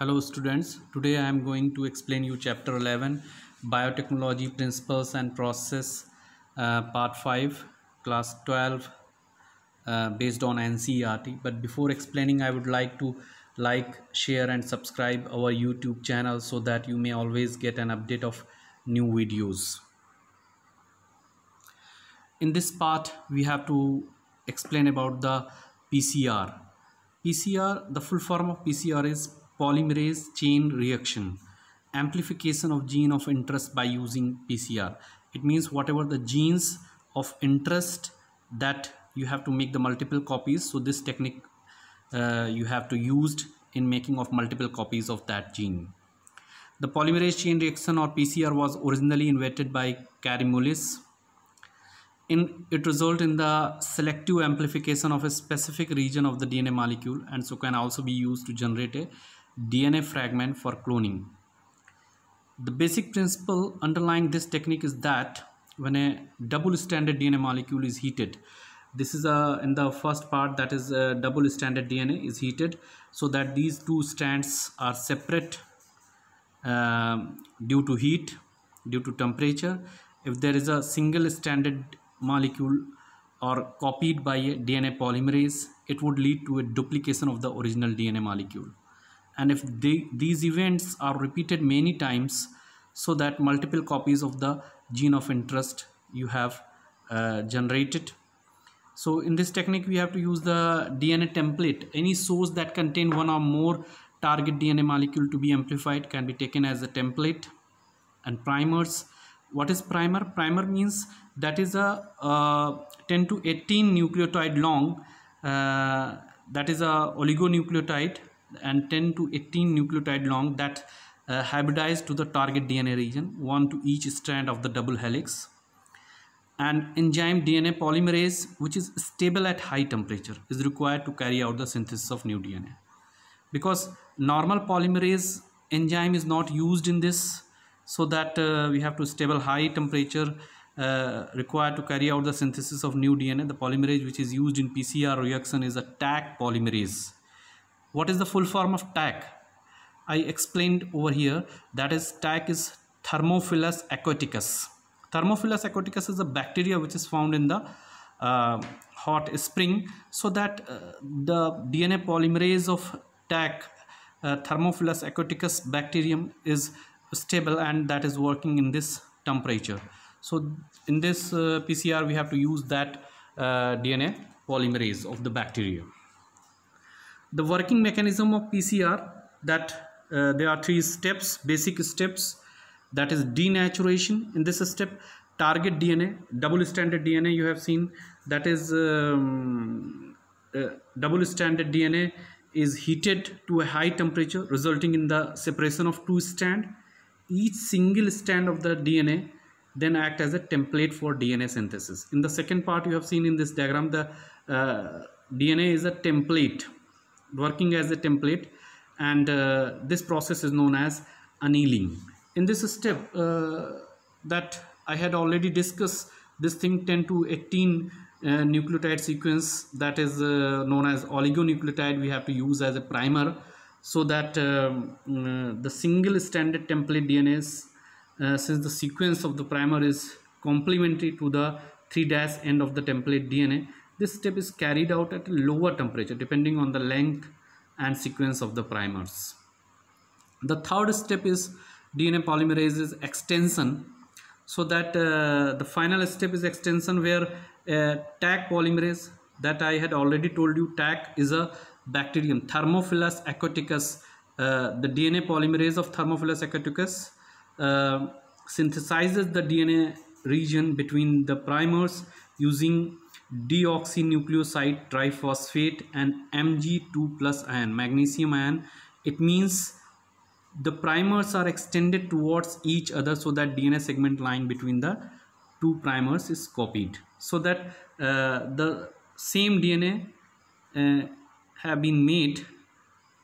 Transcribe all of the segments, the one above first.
hello students today i am going to explain you chapter 11 biotechnology principles and process uh, part 5 class 12 uh, based on ncrt but before explaining i would like to like share and subscribe our youtube channel so that you may always get an update of new videos in this part we have to explain about the pcr pcr the full form of pcr is polymerase chain reaction amplification of gene of interest by using PCR. It means whatever the genes of interest that you have to make the multiple copies. So this technique uh, you have to used in making of multiple copies of that gene. The polymerase chain reaction or PCR was originally invented by Karimulis. In, it result in the selective amplification of a specific region of the DNA molecule and so can also be used to generate a DNA fragment for cloning. The basic principle underlying this technique is that when a double stranded DNA molecule is heated, this is a, in the first part that is a double stranded DNA is heated so that these two strands are separate uh, due to heat, due to temperature. If there is a single stranded molecule or copied by a DNA polymerase, it would lead to a duplication of the original DNA molecule and if they, these events are repeated many times so that multiple copies of the gene of interest you have uh, generated so in this technique we have to use the DNA template any source that contain one or more target DNA molecule to be amplified can be taken as a template and primers what is primer primer means that is a uh, 10 to 18 nucleotide long uh, that is a oligonucleotide and 10 to 18 nucleotide long that uh, hybridize to the target DNA region, one to each strand of the double helix. And enzyme DNA polymerase, which is stable at high temperature, is required to carry out the synthesis of new DNA. Because normal polymerase enzyme is not used in this, so that uh, we have to stable high temperature uh, required to carry out the synthesis of new DNA. The polymerase which is used in PCR reaction is a TAC polymerase what is the full form of TAC? I explained over here that is TAC is Thermophilus aquaticus. Thermophilus aquaticus is a bacteria which is found in the uh, hot spring so that uh, the DNA polymerase of TAC uh, Thermophilus aquaticus bacterium is stable and that is working in this temperature. So in this uh, PCR we have to use that uh, DNA polymerase of the bacteria the working mechanism of PCR that uh, there are three steps basic steps that is denaturation in this step target DNA double stranded DNA you have seen that is um, uh, double stranded DNA is heated to a high temperature resulting in the separation of two strand each single strand of the DNA then act as a template for DNA synthesis in the second part you have seen in this diagram the uh, DNA is a template working as a template and uh, this process is known as annealing in this step uh, that i had already discussed this thing 10 to 18 uh, nucleotide sequence that is uh, known as oligonucleotide we have to use as a primer so that mm, the single stranded template dna since the sequence of the primer is complementary to the 3 dash end of the template DNA this step is carried out at lower temperature depending on the length and sequence of the primers. The third step is DNA polymerase extension so that uh, the final step is extension where uh, TAC polymerase that I had already told you TAC is a bacterium Thermophilus aquaticus uh, the DNA polymerase of Thermophilus aquaticus uh, synthesizes the DNA region between the primers using deoxynucleoside triphosphate and Mg2 plus ion magnesium ion it means the primers are extended towards each other so that DNA segment line between the two primers is copied so that uh, the same DNA uh, have been made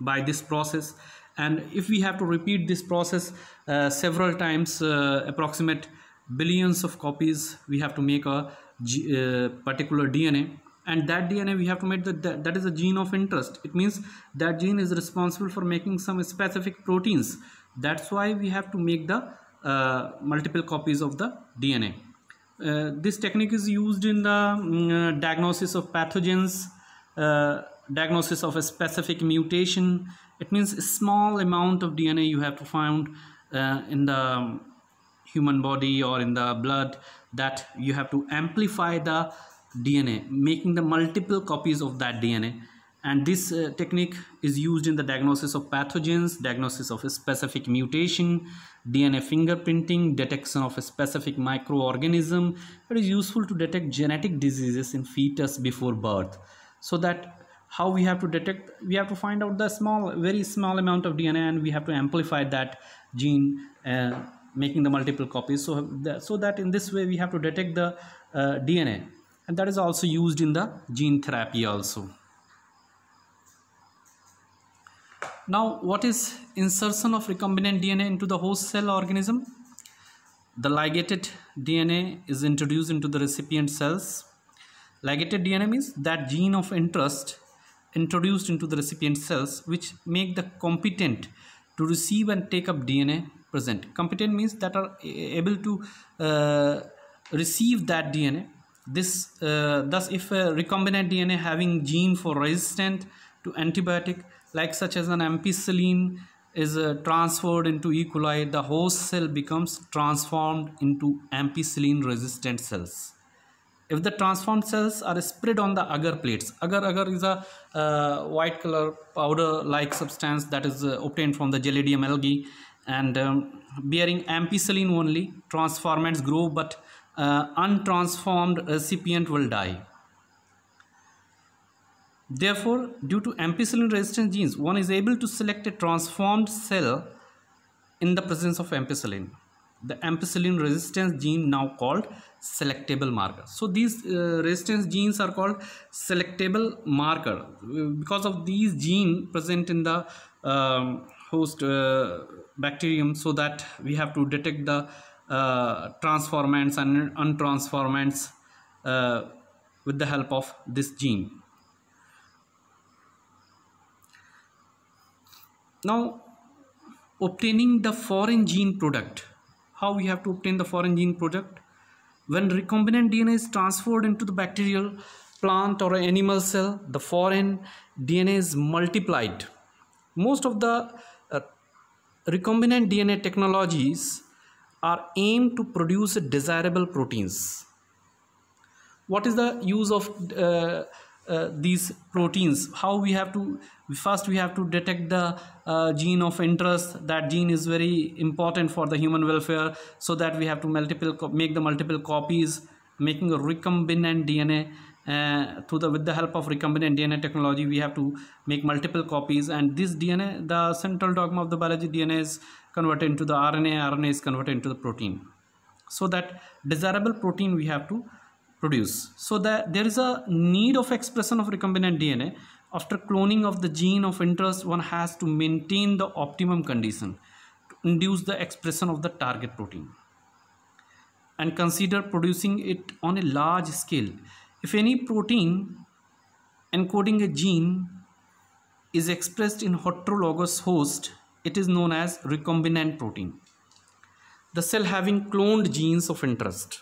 by this process and if we have to repeat this process uh, several times uh, approximate billions of copies we have to make a G, uh, particular DNA and that DNA we have to make that, that that is a gene of interest it means that gene is responsible for making some specific proteins that's why we have to make the uh, multiple copies of the DNA uh, this technique is used in the um, diagnosis of pathogens uh, diagnosis of a specific mutation it means a small amount of DNA you have to find uh, in the um, human body or in the blood that you have to amplify the DNA making the multiple copies of that DNA and this uh, technique is used in the diagnosis of pathogens diagnosis of a specific mutation DNA fingerprinting detection of a specific microorganism it is useful to detect genetic diseases in fetus before birth so that how we have to detect we have to find out the small very small amount of dna and we have to amplify that gene uh, making the multiple copies so the, so that in this way we have to detect the uh, dna and that is also used in the gene therapy also now what is insertion of recombinant dna into the host cell organism the ligated dna is introduced into the recipient cells ligated dna means that gene of interest introduced into the recipient cells which make the competent to receive and take up dna present competent means that are able to uh, receive that dna this uh, thus if a recombinant dna having gene for resistant to antibiotic like such as an ampicillin is uh, transferred into e coli the host cell becomes transformed into ampicillin resistant cells if the transformed cells are spread on the agar plates agar agar is a uh, white color powder like substance that is uh, obtained from the gelidium algae and um, bearing ampicillin only transformants grow but uh, untransformed recipient will die therefore due to ampicillin resistant genes one is able to select a transformed cell in the presence of ampicillin the ampicillin resistance gene now called selectable marker so these uh, resistance genes are called selectable marker because of these gene present in the um, host uh, bacterium so that we have to detect the uh, transformants and untransformants uh, with the help of this gene. Now obtaining the foreign gene product. How we have to obtain the foreign gene product? When recombinant DNA is transferred into the bacterial plant or animal cell, the foreign DNA is multiplied. Most of the recombinant DNA technologies are aimed to produce desirable proteins. What is the use of uh, uh, these proteins? How we have to first we have to detect the uh, gene of interest. That gene is very important for the human welfare. So that we have to multiple make the multiple copies, making a recombinant DNA uh, through the with the help of recombinant dna technology we have to make multiple copies and this dna the central dogma of the biology dna is converted into the rna rna is converted into the protein so that desirable protein we have to produce so that there is a need of expression of recombinant dna after cloning of the gene of interest one has to maintain the optimum condition to induce the expression of the target protein and consider producing it on a large scale if any protein encoding a gene is expressed in heterologous host, it is known as recombinant protein. The cell having cloned genes of interest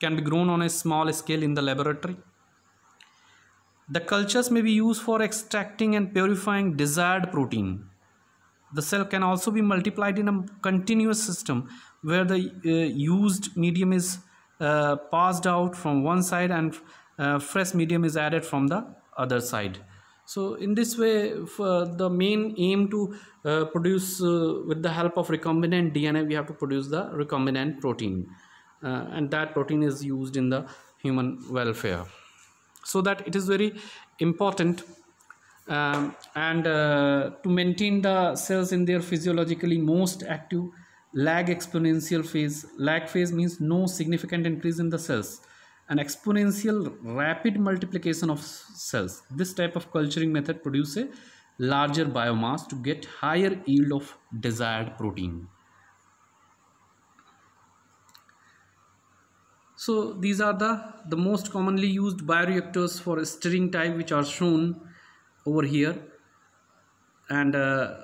can be grown on a small scale in the laboratory. The cultures may be used for extracting and purifying desired protein. The cell can also be multiplied in a continuous system where the uh, used medium is uh, passed out from one side and uh, fresh medium is added from the other side so in this way for uh, the main aim to uh, produce uh, with the help of recombinant dna we have to produce the recombinant protein and that protein is used in the human welfare so that it is very important um, and to maintain the cells in their physiologically most active lag exponential phase lag phase means no significant increase in the cells an exponential rapid multiplication of cells this type of culturing method produces a larger biomass to get higher yield of desired protein so these are the the most commonly used bioreactors for stirring type which are shown over here and uh,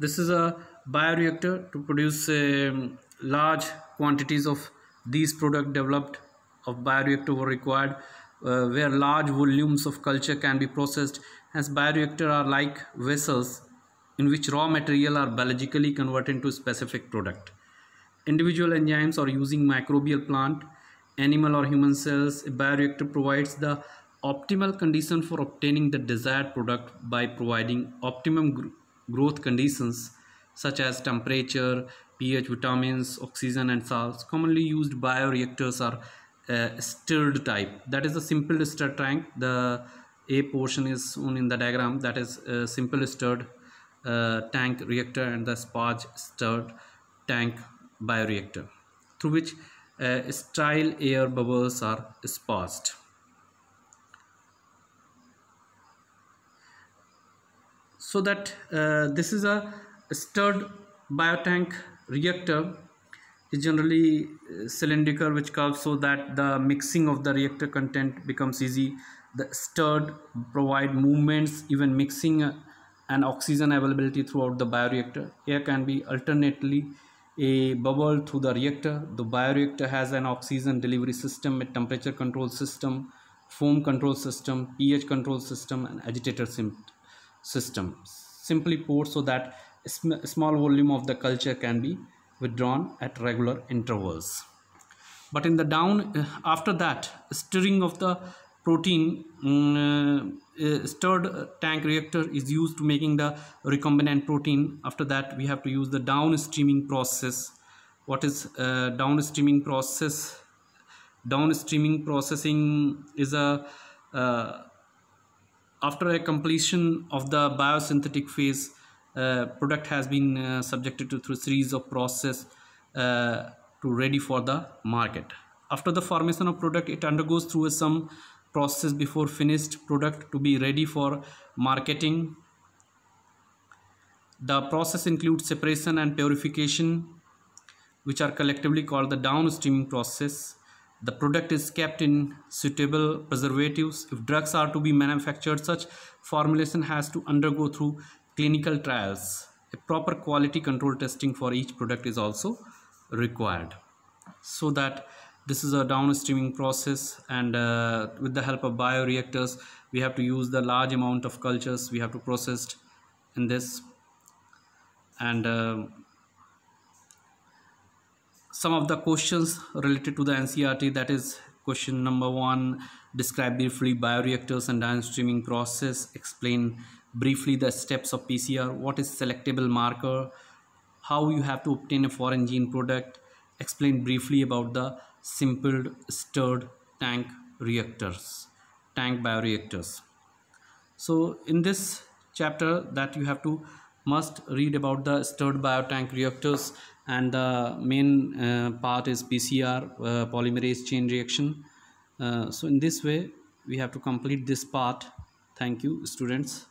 this is a bioreactor to produce um, large quantities of these product developed of bioreactor were required uh, where large volumes of culture can be processed as bioreactor are like vessels in which raw material are biologically converted into specific product individual enzymes or using microbial plant animal or human cells a bioreactor provides the optimal condition for obtaining the desired product by providing optimum gr growth conditions such as temperature, pH, vitamins, oxygen and salts. Commonly used bioreactors are uh, stirred type. That is a simple stir tank. The A portion is shown in the diagram. That is a uh, simple stirred uh, tank reactor and the sparge stirred tank bioreactor through which uh, sterile air bubbles are sparged. So that uh, this is a stirred biotank reactor is generally uh, cylindrical which curves so that the mixing of the reactor content becomes easy the stirred provide movements even mixing uh, and oxygen availability throughout the bioreactor air can be alternately a bubble through the reactor the bioreactor has an oxygen delivery system a temperature control system foam control system ph control system and agitator system simply poured so that sm small volume of the culture can be withdrawn at regular intervals. But in the down, uh, after that, stirring of the protein um, uh, stirred tank reactor is used to making the recombinant protein. After that, we have to use the downstreaming process. What is uh, downstreaming process? Downstreaming processing is a uh, after a completion of the biosynthetic phase uh, product has been uh, subjected to through series of process uh, to ready for the market after the formation of product it undergoes through some process before finished product to be ready for marketing the process includes separation and purification which are collectively called the downstreaming process the product is kept in suitable preservatives if drugs are to be manufactured such formulation has to undergo through clinical trials a proper quality control testing for each product is also required so that this is a downstreaming process and uh, with the help of bioreactors we have to use the large amount of cultures we have to process in this and uh, some of the questions related to the NCRT that is question number one describe briefly bioreactors and downstreaming process explain briefly the steps of PCR, what is selectable marker, how you have to obtain a foreign gene product, explain briefly about the simple stirred tank reactors, tank bioreactors. So in this chapter that you have to must read about the stirred biotank reactors and the main uh, part is PCR uh, polymerase chain reaction. Uh, so in this way we have to complete this part. Thank you students.